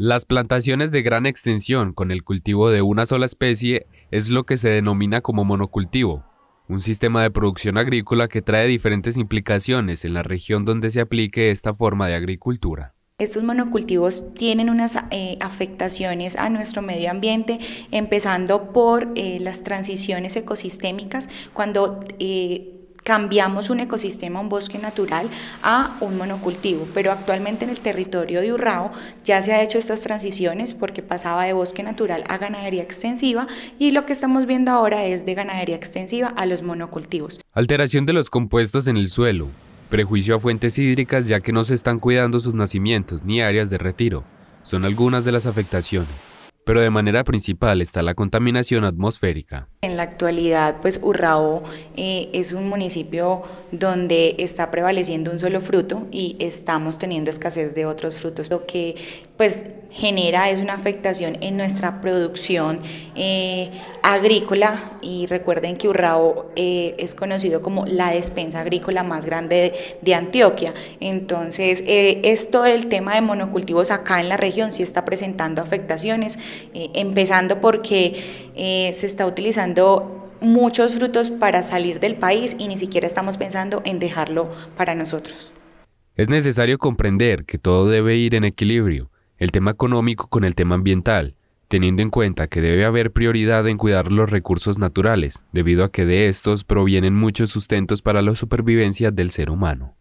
Las plantaciones de gran extensión con el cultivo de una sola especie es lo que se denomina como monocultivo, un sistema de producción agrícola que trae diferentes implicaciones en la región donde se aplique esta forma de agricultura. Estos monocultivos tienen unas eh, afectaciones a nuestro medio ambiente, empezando por eh, las transiciones ecosistémicas, cuando eh, cambiamos un ecosistema, un bosque natural, a un monocultivo. Pero actualmente en el territorio de Urrao ya se han hecho estas transiciones porque pasaba de bosque natural a ganadería extensiva y lo que estamos viendo ahora es de ganadería extensiva a los monocultivos. Alteración de los compuestos en el suelo, prejuicio a fuentes hídricas ya que no se están cuidando sus nacimientos ni áreas de retiro, son algunas de las afectaciones pero de manera principal está la contaminación atmosférica. En la actualidad, pues Urrao eh, es un municipio donde está prevaleciendo un solo fruto y estamos teniendo escasez de otros frutos, lo que pues genera es una afectación en nuestra producción eh, agrícola y recuerden que Urrao eh, es conocido como la despensa agrícola más grande de, de Antioquia. Entonces, esto del tema de monocultivos acá en la región sí está presentando afectaciones eh, empezando porque eh, se está utilizando muchos frutos para salir del país y ni siquiera estamos pensando en dejarlo para nosotros. Es necesario comprender que todo debe ir en equilibrio, el tema económico con el tema ambiental, teniendo en cuenta que debe haber prioridad en cuidar los recursos naturales, debido a que de estos provienen muchos sustentos para la supervivencia del ser humano.